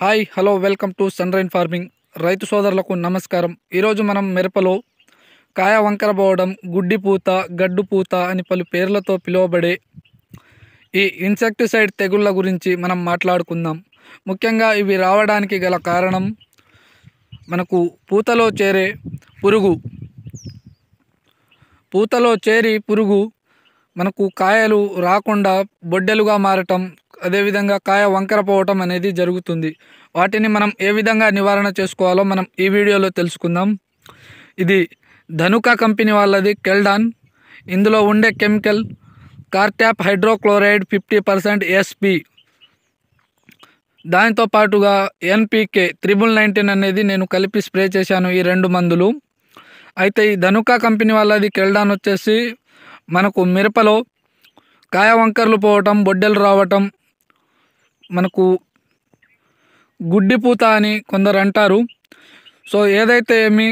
hi hello welcome to సన్రైన్ farming రైతు సోదరులకు నమస్కారం ఈరోజు మనం మిరపలో కాయ వంకర పోవడం గుడ్డి పూత గడ్డు పూత అని పలు పేర్లతో పిలువబడే ఈ ఇన్సెక్టిసైడ్ తెగుళ్ళ గురించి మనం మాట్లాడుకుందాం ముఖ్యంగా ఇవి రావడానికి గల కారణం మనకు పూతలో చేరే పురుగు పూతలో చేరి పురుగు మనకు కాయలు రాకుండా బొడ్డెలుగా మారటం అదేవిధంగా కాయ వంకర పోవటం అనేది జరుగుతుంది వాటిని మనం ఏ విధంగా నివారణ చేసుకోవాలో మనం ఈ వీడియోలో తెలుసుకుందాం ఇది ధనుక కంపెనీ వాళ్ళది కెల్డాన్ ఇందులో ఉండే chemical cartap hydrochloride fifty percent SP దానితో పాటుగా ఎన్పికే త్రిబుల్ నైన్టీన్ అనేది నేను కలిపి స్ప్రే చేశాను ఈ రెండు మందులు అయితే ఈ ధనుక కంపెనీ వాళ్ళది కెల్డాన్ వచ్చేసి మనకు మిరపలో కాయ వంకర్లు పోవటం బొడ్డెలు రావటం మనకు గుడ్డిపూత అని కొందరు అంటారు సో ఏదైతే ఏమి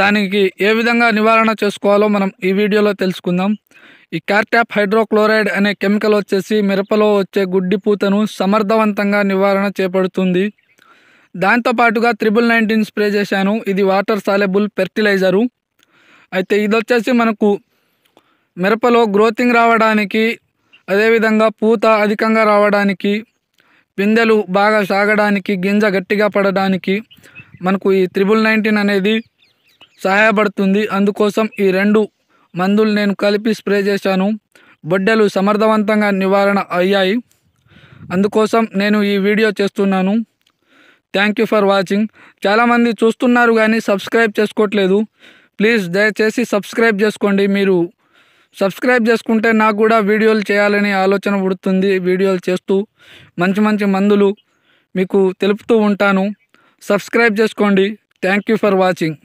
దానికి ఏ విధంగా నివారణ చేసుకోవాలో మనం ఈ వీడియోలో తెలుసుకుందాం ఈ క్యార్టాప్ హైడ్రోక్లోరైడ్ అనే కెమికల్ వచ్చేసి మిరపలో వచ్చే గుడ్డి పూతను సమర్థవంతంగా నివారణ చేపడుతుంది దాంతోపాటుగా త్రిబుల్ నైన్టీన్ స్ప్రే చేశాను ఇది వాటర్ సాలెబుల్ ఫెర్టిలైజరు అయితే ఇది వచ్చేసి మనకు మిరపలో గ్రోతింగ్ రావడానికి అదేవిధంగా పూత అధికంగా రావడానికి పిందెలు బాగా సాగడానికి గింజ గట్టిగా పడడానికి మనకు ఈ త్రిబుల్ నైన్టీన్ అనేది సహాయపడుతుంది అందుకోసం ఈ రెండు మందులు నేను కలిపి స్ప్రే చేశాను బొడ్డెలు సమర్థవంతంగా నివారణ అయ్యాయి అందుకోసం నేను ఈ వీడియో చేస్తున్నాను థ్యాంక్ యూ ఫర్ వాచింగ్ చాలామంది చూస్తున్నారు కానీ సబ్స్క్రైబ్ చేసుకోవట్లేదు ప్లీజ్ దయచేసి సబ్స్క్రైబ్ చేసుకోండి మీరు సబ్స్క్రైబ్ చేసుకుంటే నాకు కూడా వీడియోలు చేయాలని ఆలోచన పుడుతుంది వీడియోలు చేస్తూ మంచి మంచి మందులు మీకు తెలుపుతూ ఉంటాను సబ్స్క్రైబ్ చేసుకోండి థ్యాంక్ యూ ఫర్ వాచింగ్